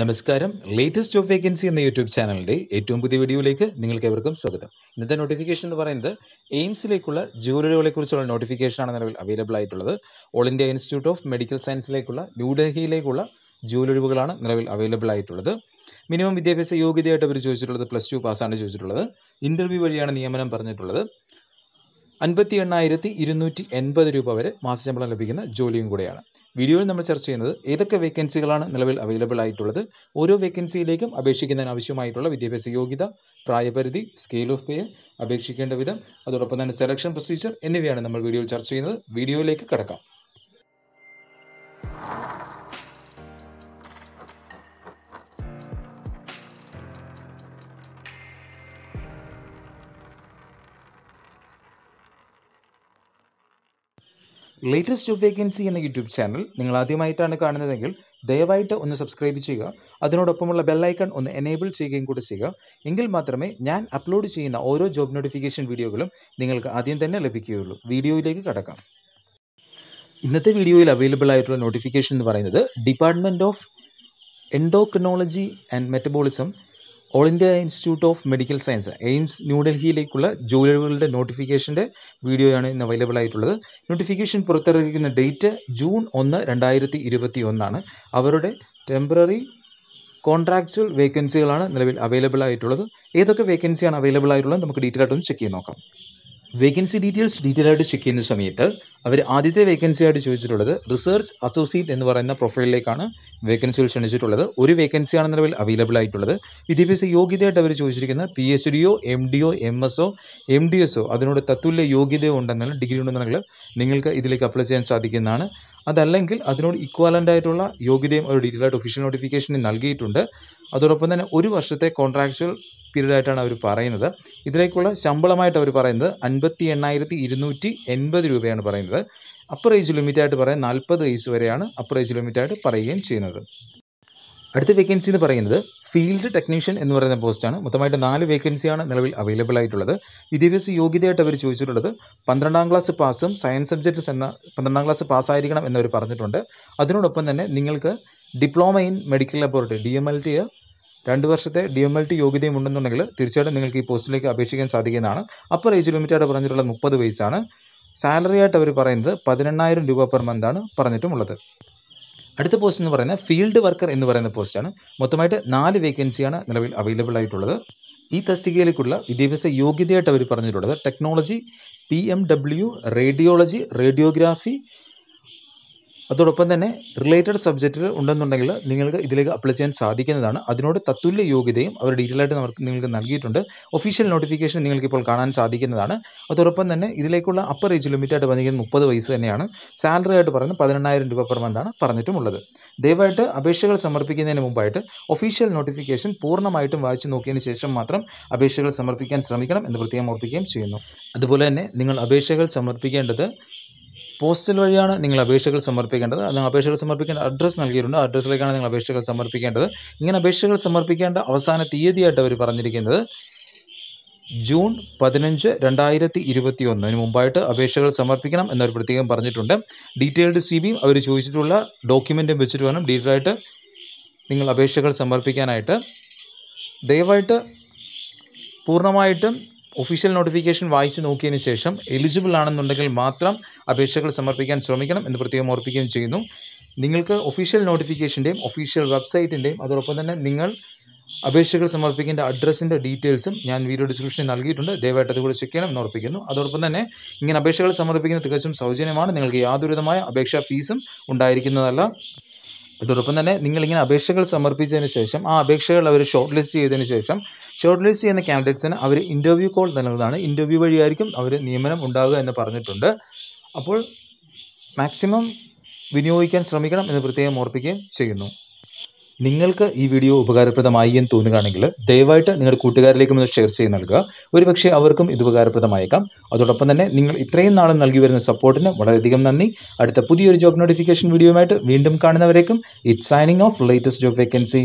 നമസ്കാരം latest job vacancy എന്ന YouTube ചാനലിൻ്റെ ഏറ്റവും പുതിയ വീഡിയോയിലേക്ക് നിങ്ങൾക്ക് എവർക്കും സ്വാഗതം ഇന്നത്തെ നോട്ടിഫിക്കേഷൻ എന്ന് പറയുന്നത് എയിംസിലേക്കുള്ള ജോലികളെക്കുറിച്ചുള്ള നോട്ടിഫിക്കേഷനാണ് നിലവിൽ അവൈലബിൾ ആയിട്ടുള്ളത് all India institute of medical സയൻസിലേക്കുള്ള ന്യൂഡൽഹിയിലേക്കുള്ള ജോലിയൊഴിവുകളാണ് നിലവിൽ അവൈലബിൾ ആയിട്ടുള്ളത് മിനിമം വിദ്യാഭ്യാസ യോഗ്യതയായിട്ട് അവർ ചോദിച്ചിട്ടുള്ളത് പ്ലസ് ടു പാസ്സാണ് ചോദിച്ചിട്ടുള്ളത് ഇൻ്റർവ്യൂ വഴിയാണ് നിയമനം പറഞ്ഞിട്ടുള്ളത് അൻപത്തി എണ്ണായിരത്തി ഇരുന്നൂറ്റി എൺപത് രൂപ വരെ മാസശമ്പളം ലഭിക്കുന്ന ജോലിയും കൂടെയാണ് വീഡിയോയിൽ നമ്മൾ ചർച്ച ചെയ്യുന്നത് ഏതൊക്കെ വേക്കൻസികളാണ് നിലവിൽ അവൈലബിൾ ആയിട്ടുള്ളത് ഓരോ വേക്കൻസിയിലേക്കും അപേക്ഷിക്കുന്നതിന് ആവശ്യമായിട്ടുള്ള വിദ്യാഭ്യാസ യോഗ്യത പ്രായപരിധി സ്കെയിൽ ഓഫ് പേ അപേക്ഷിക്കേണ്ട വിധം അതോടൊപ്പം തന്നെ സെലക്ഷൻ പ്രൊസീജിയർ എന്നിവയാണ് നമ്മൾ വീഡിയോയിൽ ചർച്ച ചെയ്യുന്നത് വീഡിയോയിലേക്ക് കടക്കാം ലേറ്റസ്റ്റ് ജോബ് വേക്കൻസി എന്ന യൂട്യൂബ് ചാനൽ നിങ്ങൾ ആദ്യമായിട്ടാണ് കാണുന്നതെങ്കിൽ ദയവായിട്ട് ഒന്ന് സബ്സ്ക്രൈബ് ചെയ്യുക അതിനോടൊപ്പമുള്ള ബെല്ലൈക്കൺ ഒന്ന് എനേബിൾ ചെയ്യുകയും കൂടി ചെയ്യുക എങ്കിൽ മാത്രമേ ഞാൻ അപ്ലോഡ് ചെയ്യുന്ന ഓരോ ജോബ് നോട്ടിഫിക്കേഷൻ വീഡിയോകളും നിങ്ങൾക്ക് ആദ്യം തന്നെ ലഭിക്കുകയുള്ളൂ വീഡിയോയിലേക്ക് കടക്കാം ഇന്നത്തെ വീഡിയോയിൽ അവൈലബിൾ ആയിട്ടുള്ള നോട്ടിഫിക്കേഷൻ എന്ന് പറയുന്നത് department of endocrinology and metabolism all India institute of medical science AIIMS ന്യൂഡൽഹിയിലേക്കുള്ള ജോലികളുടെ നോട്ടിഫിക്കേഷൻ്റെ വീഡിയോയാണ് ഇന്ന് അവൈലബിൾ ആയിട്ടുള്ളത് നോട്ടിഫിക്കേഷൻ പുറത്തിറങ്ങിക്കുന്ന ഡേറ്റ് ജൂൺ ഒന്ന് രണ്ടായിരത്തി ഇരുപത്തി ഒന്നാണ് അവരുടെ ടെമ്പററി കോൺട്രാക്ച്വൽ വേക്കൻസികളാണ് നിലവിൽ അവൈലബിൾ ആയിട്ടുള്ളത് ഏതൊക്കെ വേക്കൻസിയാണ് അവൈലബിൾ ആയിട്ടുള്ളത് നമുക്ക് ഡീറ്റെയിൽ ആയിട്ടൊന്ന് ചെക്ക് ചെയ്ത് നോക്കാം വേക്കൻസി ഡീറ്റെയിൽസ് ഡീറ്റെയിൽ ആയിട്ട് ചെക്ക് ചെയ്യുന്ന സമയത്ത് അവർ ആദ്യത്തെ വേക്കൻസി ആയിട്ട് ചോദിച്ചിട്ടുള്ളത് റിസർച്ച് അസോസിയേറ്റ് എന്ന് പറയുന്ന പ്രൊഫൈലിലേക്കാണ് വേക്കൻസികൾ ക്ഷണിച്ചിട്ടുള്ളത് ഒരു വേക്കൻസി ആണ് നിലവിൽ അവൈലബിൾ ആയിട്ടുള്ളത് വിദ്യാഭ്യാസ യോഗ്യതയായിട്ട് അവർ ചോദിച്ചിരിക്കുന്ന പി എച്ച് ഡിയോ എം ഡിയോ M O M D O അതിനോട് തത്തുല്യ യോഗ്യതയോ ഉണ്ടെന്നാൽ ഡിഗ്രി ഉണ്ടെന്നുണ്ടെങ്കിൽ നിങ്ങൾക്ക് ഇതിലേക്ക് അപ്ലൈ ചെയ്യാൻ സാധിക്കുന്നതാണ് അതല്ലെങ്കിൽ അതിനോട് ഇക്വാലൻ്റ് ആയിട്ടുള്ള യോഗ്യതയും ഒരു ഡീറ്റെയിൽ ആയിട്ട് ഒഫീഷ്യൽ നോട്ടിഫിക്കേഷൻ നൽകിയിട്ടുണ്ട് അതോടൊപ്പം തന്നെ ഒരു വർഷത്തെ കോൺട്രാക്ച്വൽ ആയിട്ടാണ് അവർ പറയുന്നത് ഇതിലേക്കുള്ള ശമ്പളമായിട്ട് അവർ പറയുന്നത് അൻപത്തി എണ്ണായിരത്തി ഇരുന്നൂറ്റി എൺപത് രൂപയാണ് പറയുന്നത് അപ്പർ ഏജ് ലിമിറ്റായിട്ട് പറയാൻ നാൽപ്പത് വയസ്സ് വരെയാണ് അപ്പർ ഏജ് ലിമിറ്റായിട്ട് പറയുകയും ചെയ്യുന്നത് അടുത്ത വേക്കൻസി എന്ന് പറയുന്നത് ഫീൽഡ് ടെക്നീഷ്യൻ എന്ന് പറയുന്ന പോസ്റ്റാണ് മൊത്തമായിട്ട് നാല് വേക്കൻസിയാണ് നിലവിൽ അവൈലബിൾ ആയിട്ടുള്ളത് വിദ്യാഭ്യാസ യോഗ്യതയായിട്ട് അവർ ചോദിച്ചിട്ടുള്ളത് പന്ത്രണ്ടാം ക്ലാസ് പാസും സയൻസ് സബ്ജക്ട്സ് എന്ന പന്ത്രണ്ടാം ക്ലാസ് പാസ്സായിരിക്കണം എന്നവർ പറഞ്ഞിട്ടുണ്ട് അതിനോടൊപ്പം തന്നെ നിങ്ങൾക്ക് diploma in medical laboratory D M L T രണ്ട് വർഷത്തെ ഡി എം എൽ ടി യോഗ്യതയും ഉണ്ടെന്നുണ്ടെങ്കിൽ തീർച്ചയായിട്ടും നിങ്ങൾക്ക് ഈ പോസ്റ്റിലേക്ക് അപേക്ഷിക്കാൻ സാധിക്കുന്നതാണ് അപ്പർ ഏജ് ലിമിറ്റായിട്ട് പറഞ്ഞിട്ടുള്ളത് മുപ്പത് വയസ്സാണ് സാലറി ആയിട്ട് അവർ പറയുന്നത് പതിനെണ്ണായിരം രൂപ പെർ മന്താണ് പറഞ്ഞിട്ടുമുള്ളത് അടുത്ത പോസ്റ്റ് എന്ന് പറയുന്നത് ഫീൽഡ് വർക്കർ എന്ന് പറയുന്ന പോസ്റ്റാണ് മൊത്തമായിട്ട് നാല് വേക്കൻസിയാണ് നിലവിൽ അവൈലബിൾ ആയിട്ടുള്ളത് ഈ തസ്തികയിലേക്കുള്ള വിദ്യാഭ്യാസ യോഗ്യതയായിട്ട് അവർ പറഞ്ഞിട്ടുള്ളത് technology P M W radiology radiography അതോടൊപ്പം തന്നെ റിലേറ്റഡ് സബ്ജക്റ്റ് ഉണ്ടെന്നുണ്ടെങ്കിൽ നിങ്ങൾക്ക് ഇതിലേക്ക് അപ്ലൈ ചെയ്യാൻ സാധിക്കുന്നതാണ് അതിനോട് തത്തുല്യ യോഗ്യതയും അവർ ഡീറ്റെയിൽ ആയിട്ട് നമുക്ക് നിങ്ങൾക്ക് നൽകിയിട്ടുണ്ട് ഒഫീഷ്യൽ നോട്ടിഫിക്കേഷൻ നിങ്ങൾക്ക് ഇപ്പോൾ കാണാൻ സാധിക്കുന്നതാണ് അതോടൊപ്പം തന്നെ ഇതിലേക്കുള്ള അപ്പർ ഏജ് ലിമിറ്റായിട്ട് വന്നിരിക്കുന്നത് മുപ്പത് വയസ്സ് തന്നെയാണ് സാലറി ആയിട്ട് പറയുന്നത് പതിനെണ്ണായിരം രൂപ പെർ മന്താണ് പറഞ്ഞിട്ടുമുള്ളത് ദയവായിട്ട് അപേക്ഷകൾ സമർപ്പിക്കുന്നതിന് മുമ്പായിട്ട് ഒഫീഷ്യൽ നോട്ടിഫിക്കേഷൻ പൂർണ്ണമായിട്ടും വായിച്ചു നോക്കിയതിന് ശേഷം മാത്രം അപേക്ഷകൾ സമർപ്പിക്കാൻ ശ്രമിക്കണം എന്ന് പ്രത്യേകം ഓർപ്പിക്കുകയും ചെയ്യുന്നു അതുപോലെ തന്നെ നിങ്ങൾ അപേക്ഷകൾ സമർപ്പിക്കേണ്ടത് പോസ്റ്റൽ വഴിയാണ് നിങ്ങൾ അപേക്ഷകൾ സമർപ്പിക്കേണ്ടത് അല്ലെങ്കിൽ അപേക്ഷകൾ സമർപ്പിക്കേണ്ട അഡ്രസ്സ് നൽകിയിട്ടുണ്ട് അഡ്രസ്സിലേക്കാണ് നിങ്ങൾ അപേക്ഷകൾ സമർപ്പിക്കേണ്ടത് ഇങ്ങനെ അപേക്ഷകൾ സമർപ്പിക്കേണ്ട അവസാന തീയതിയായിട്ട് അവർ പറഞ്ഞിരിക്കുന്നത് ജൂൺ പതിനഞ്ച് രണ്ടായിരത്തി ഇരുപത്തി ഒന്നിന് മുമ്പായിട്ട് അപേക്ഷകൾ സമർപ്പിക്കണം എന്നവർ പ്രത്യേകം പറഞ്ഞിട്ടുണ്ട് ഡീറ്റെയിൽഡ് സി ബിയും അവർ ചോദിച്ചിട്ടുള്ള ഡോക്യുമെൻറ്റും വെച്ചിട്ട് വേണം ഡീറ്റെയിൽ ആയിട്ട് നിങ്ങൾ അപേക്ഷകൾ സമർപ്പിക്കാനായിട്ട് ദയവായിട്ട് പൂർണ്ണമായിട്ടും ഒഫീഷ്യൽ നോട്ടിഫിക്കേഷൻ വായിച്ചു നോക്കിയതിന് ശേഷം എലിജിബിൾ ആണെന്നുണ്ടെങ്കിൽ മാത്രം അപേക്ഷകൾ സമർപ്പിക്കാൻ ശ്രമിക്കണം എന്ന് പ്രത്യേകം ഓർപ്പിക്കുകയും ചെയ്യുന്നു നിങ്ങൾക്ക് ഒഫീഷ്യൽ നോട്ടിഫിക്കേഷൻ്റെയും ഒഫീഷ്യൽ വെബ്സൈറ്റിൻ്റെയും അതോടൊപ്പം തന്നെ നിങ്ങൾ അപേക്ഷകൾ സമർപ്പിക്കേണ്ട അഡ്രസ്സിൻ്റെ ഡീറ്റെയിൽസും ഞാൻ വീഡിയോ ഡിസ്ക്രിപ്ഷനിൽ നൽകിയിട്ടുണ്ട് ദയവായിട്ട് അതുകൂടി ചെക്ക് ചെയ്യണം എന്ന് ഓർപ്പിക്കുന്നു അതോടൊപ്പം തന്നെ ഇങ്ങനെ അപേക്ഷകൾ സമർപ്പിക്കുന്ന തികച്ചും സൗജന്യമാണ് നിങ്ങൾക്ക് യാതൊരുവിധമായ അപേക്ഷാ ഫീസും ഉണ്ടായിരിക്കുന്നതല്ല ഇതോടൊപ്പം തന്നെ നിങ്ങളിങ്ങനെ അപേക്ഷകൾ സമർപ്പിച്ചതിന് ശേഷം ആ അപേക്ഷകൾ അവർ ഷോർട്ട് ലിസ്റ്റ് ചെയ്തതിന് ശേഷം ഷോർട്ട് ലിസ്റ്റ് ചെയ്യുന്ന കാൻഡിഡേറ്റ്സിന് അവർ ഇൻ്റർവ്യൂ കോൾ നൽകുന്നതാണ് ഇൻ്റർവ്യൂ വഴിയായിരിക്കും അവർ നിയമനം ഉണ്ടാകുക എന്ന് പറഞ്ഞിട്ടുണ്ട് അപ്പോൾ മാക്സിമം വിനിയോഗിക്കാൻ ശ്രമിക്കണം എന്ന് പ്രത്യേകം ഓർപ്പിക്കുകയും ചെയ്യുന്നു നിങ്ങൾക്ക് ഈ വീഡിയോ ഉപകാരപ്രദമായി എന്ന് തോന്നുകയാണെങ്കിൽ ദയവായിട്ട് നിങ്ങളുടെ കൂട്ടുകാരിലേക്കും ഒന്ന് ഷെയർ ചെയ്ത് നൽകുക ഒരുപക്ഷെ അവർക്കും ഇത് ഉപകാരപ്രദമായേക്കാം അതോടൊപ്പം തന്നെ നിങ്ങൾ ഇത്രയും നാളും നൽകി വരുന്ന സപ്പോർട്ടിന് വളരെയധികം നന്ദി അടുത്ത പുതിയൊരു ജോബ് നോട്ടിഫിക്കേഷൻ വീഡിയോയുമായിട്ട് വീണ്ടും കാണുന്നവരേക്കും it signing off latest job vacancy